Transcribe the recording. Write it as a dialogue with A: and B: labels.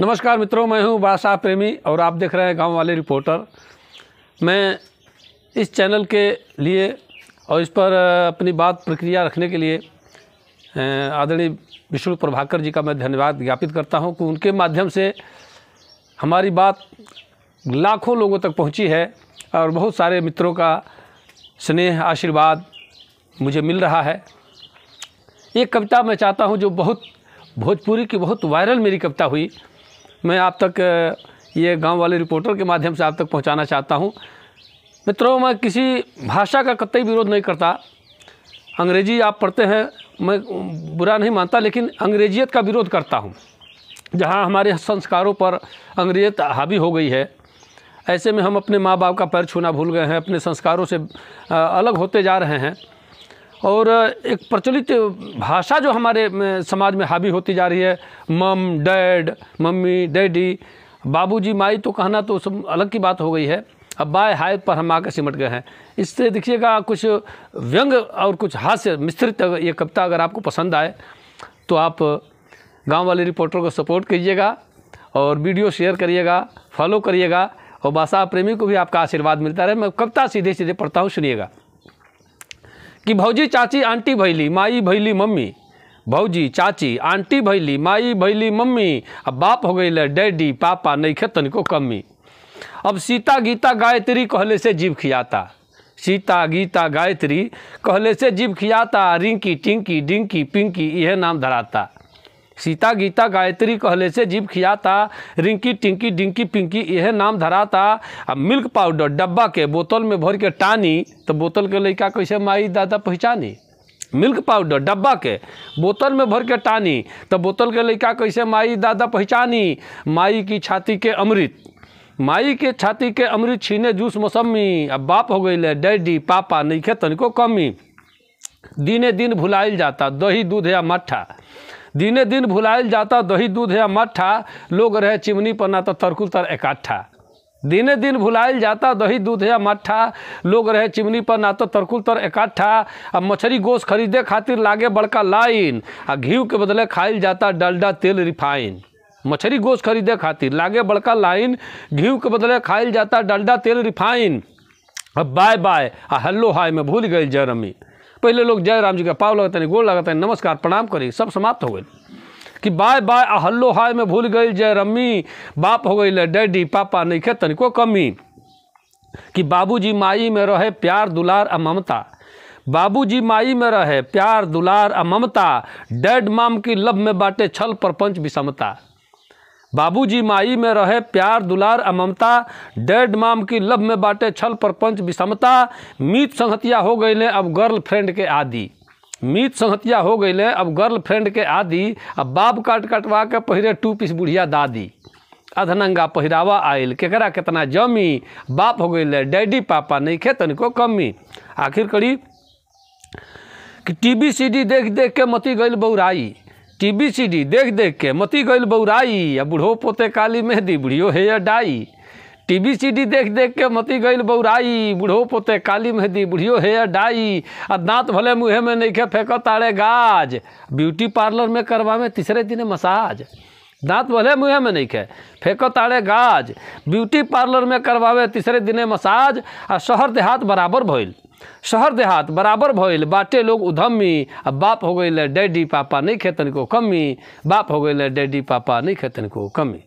A: नमस्कार मित्रों मैं हूं बादशाह प्रेमी और आप देख रहे हैं गांव वाले रिपोर्टर मैं इस चैनल के लिए और इस पर अपनी बात प्रक्रिया रखने के लिए आदरणीय विष्णु प्रभाकर जी का मैं धन्यवाद ज्ञापित करता हूं कि उनके माध्यम से हमारी बात लाखों लोगों तक पहुंची है और बहुत सारे मित्रों का स्नेह आशीर्वाद मुझे मिल रहा है एक कविता मैं चाहता हूँ जो बहुत भोजपुरी की बहुत वायरल मेरी कविता हुई मैं आप तक ये गांव वाले रिपोर्टर के माध्यम से आप तक पहुंचाना चाहता हूं मित्रों मैं किसी भाषा का कतई विरोध नहीं करता अंग्रेजी आप पढ़ते हैं मैं बुरा नहीं मानता लेकिन अंग्रेजियत का विरोध करता हूँ जहाँ हमारे संस्कारों पर अंग्रेजियत हावी हो गई है ऐसे में हम अपने माँ बाप का पैर छूना भूल गए हैं अपने संस्कारों से अलग होते जा रहे हैं और एक प्रचलित भाषा जो हमारे समाज में हावी होती जा रही है मम डैड मम्मी डैडी बाबूजी माई तो कहना तो सब अलग की बात हो गई है अब बाय हाय पर हम आकर सिमट गए हैं इससे देखिएगा कुछ व्यंग और कुछ हास्य मिश्रित ये कविता अगर आपको पसंद आए तो आप गांव वाले रिपोर्टर को सपोर्ट कीजिएगा और वीडियो शेयर करिएगा फॉलो करिएगा और भाषा प्रेमी को भी आपका आशीर्वाद मिलता रहे मैं कविता सीधे सीधे पढ़ता हूँ सुनिएगा कि भौजी चाची आंटी भैली माई भैली मम्मी भौजी चाची आंटी भैली माई भैली मम्मी अब बाप हो गई डैडी पापा नहीं खे तनिको कमी अब सीता गीता गायत्री कहले से जीव खियाता सीता गीता गायत्री कहले से जीव खियाता रिंकी टिंकी डिंकी पिंकी यह नाम धराता सीता गीता गायत्री कहले से जीव खियाता रिंकी टिंकी डिंकी पिंकी यह नाम धराता अब मिल्क पाउडर डब्बा के बोतल में भर के टानी तो बोतल के लड़का कैसे माई दादा पहचानी मिल्क पाउडर डब्बा के बोतल में भर के टानी तो बोतल के लड़का कैसे माई दादा पहचानी माई की छाती के अमृत माई के छाती के अमृत छीने जूस मौसमी अब बाप हो गई डैडी पापा नहीं खे तनिको कमी दिने दिन भुलाइल जाता दही दूध या मट्ठा दिने दिन भुलाइल जाता दही दूध या मट्ठा लोग रहे चिमनी ना तो तरकुल तर इकट्ठा दिने दिन भुलाइल जाता दही दूध या मट्ठा लोग रहे चिमनी पर ना तो तरकुल तर इकट्ठा तो अब मछली गोश खरीदे खातिर लागे बड़का लाइन आ घी के बदले खाइल जाता डलडा तेल रिफाइन मछली गोश खरीदे खातिर लागे बड़का लाइन घी के बदले खाइल जाता डलडा तेल रिफाइन अब बाय बाय आ हल्लो हाय में भूल गई जरमी पहले लोग जय राम जी का पाव लगाते गोल लगाते नमस्कार प्रणाम करी सब समाप्त हो गए कि बाय बाय हल्लो हाय में भूल गई जय रम्मी बाप हो गई डैडी पापा नहीं खेतन को कमी कि बाबूजी माई में रहे प्यार दुलार आ ममता बाबूजी माई में रहे प्यार दुलार आ ममता डैड माम की लव में बाटे छल परपंच विषमता बाबूजी माई में रहे प्यार दुलार अमता डेड माम की लव में बाटे छल परपंच विषमता मीत संहतिया हो गई ले अब गर्ल फ्रेंड के आदि मीत संहतिया हो गई ले अब गर्ल फ्रेंड के आदि अब बाप काट कटवा के पहरे टू पीस बुढ़िया दादी अधनंगा पहरावा आयल केकरा कितना जमी बाप हो गई डैडी पापा नहीं खे तनिको कमी आखिर करी कि टीवी सीडी देख देख के मती गई बहुराई टीवी सीडी देख देख के मती गल बौराई आ बूढ़ो पोते काली मेहदी बुढ़ियो हेयर डाई सी सीडी देख देख के मती गईल बौराई बूढ़ो पोते काली मेहदी बुढ़ियो हेयर डाई आ दांत भले मुँह में नहीं खे फेंक ताड़े गाज ब्यूटी पार्लर में करवा में तीसरे दिन मसाज दांत भले मुँह में नहीं खे फेंको ताड़े गाज ब्यूटी पार्लर में करवावे तीसरे दिने मसाज आ शहर देहात बराबर भइल शहर देहात बराबर भइल बाटे लोग उधम्मी अब बाप हो गई डैडी पापा नहीं खेतन को कमी बाप हो गई डैडी पापा नहीं खेतन को कमी